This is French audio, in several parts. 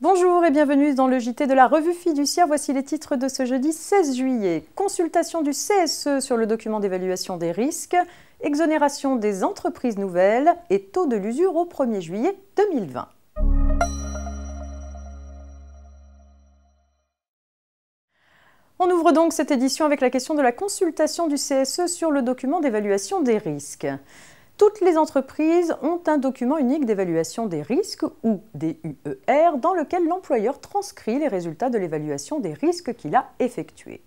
Bonjour et bienvenue dans le JT de la revue fiduciaire. Voici les titres de ce jeudi 16 juillet. Consultation du CSE sur le document d'évaluation des risques, exonération des entreprises nouvelles et taux de l'usure au 1er juillet 2020. On ouvre donc cette édition avec la question de la consultation du CSE sur le document d'évaluation des risques. Toutes les entreprises ont un document unique d'évaluation des risques ou D.U.E.R., dans lequel l'employeur transcrit les résultats de l'évaluation des risques qu'il a effectués.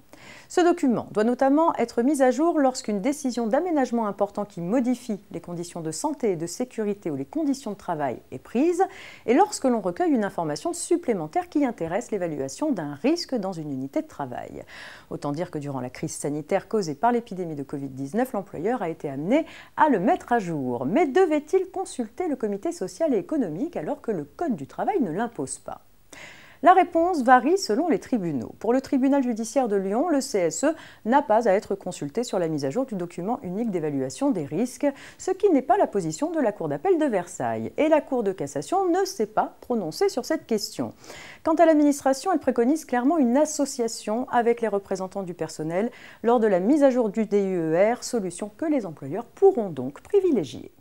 Ce document doit notamment être mis à jour lorsqu'une décision d'aménagement important qui modifie les conditions de santé et de sécurité ou les conditions de travail est prise et lorsque l'on recueille une information supplémentaire qui intéresse l'évaluation d'un risque dans une unité de travail. Autant dire que durant la crise sanitaire causée par l'épidémie de Covid-19, l'employeur a été amené à le mettre à jour. Mais devait-il consulter le comité social et économique alors que le Code du travail ne l'impose pas la réponse varie selon les tribunaux. Pour le tribunal judiciaire de Lyon, le CSE n'a pas à être consulté sur la mise à jour du document unique d'évaluation des risques, ce qui n'est pas la position de la Cour d'appel de Versailles. Et la Cour de cassation ne s'est pas prononcée sur cette question. Quant à l'administration, elle préconise clairement une association avec les représentants du personnel lors de la mise à jour du DUER, solution que les employeurs pourront donc privilégier.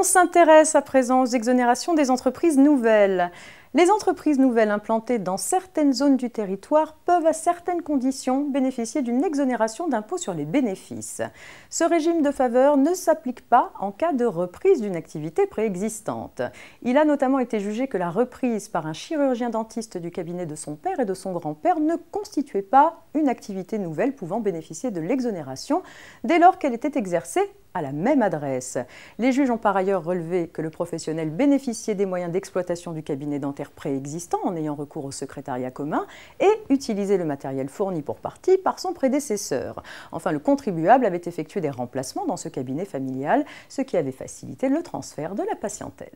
On s'intéresse à présent aux exonérations des entreprises nouvelles. Les entreprises nouvelles implantées dans certaines zones du territoire peuvent à certaines conditions bénéficier d'une exonération d'impôt sur les bénéfices. Ce régime de faveur ne s'applique pas en cas de reprise d'une activité préexistante. Il a notamment été jugé que la reprise par un chirurgien dentiste du cabinet de son père et de son grand-père ne constituait pas une activité nouvelle pouvant bénéficier de l'exonération dès lors qu'elle était exercée à la même adresse. Les juges ont par ailleurs relevé que le professionnel bénéficiait des moyens d'exploitation du cabinet dentaire préexistant en ayant recours au secrétariat commun et utilisait le matériel fourni pour partie par son prédécesseur. Enfin, le contribuable avait effectué des remplacements dans ce cabinet familial, ce qui avait facilité le transfert de la patientèle.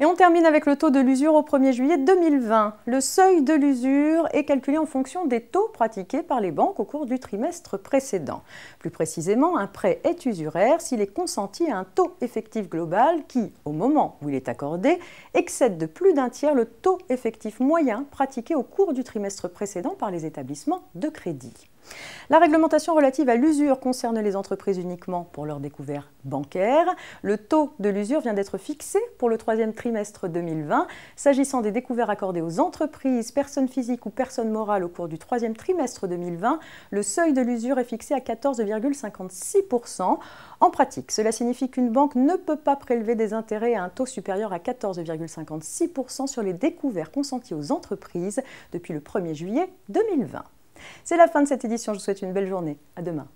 Et on termine avec le taux de l'usure au 1er juillet 2020. Le seuil de l'usure est calculé en fonction des taux pratiqués par les banques au cours du trimestre précédent. Plus précisément, un prêt est usuraire s'il est consenti à un taux effectif global qui, au moment où il est accordé, excède de plus d'un tiers le taux effectif moyen pratiqué au cours du trimestre précédent par les établissements de crédit. La réglementation relative à l'usure concerne les entreprises uniquement pour leur découvert bancaire. Le taux de l'usure vient d'être fixé pour le troisième trimestre trimestre 2020. S'agissant des découvertes accordées aux entreprises, personnes physiques ou personnes morales au cours du troisième trimestre 2020, le seuil de l'usure est fixé à 14,56%. En pratique, cela signifie qu'une banque ne peut pas prélever des intérêts à un taux supérieur à 14,56% sur les découvertes consenties aux entreprises depuis le 1er juillet 2020. C'est la fin de cette édition, je vous souhaite une belle journée. À demain.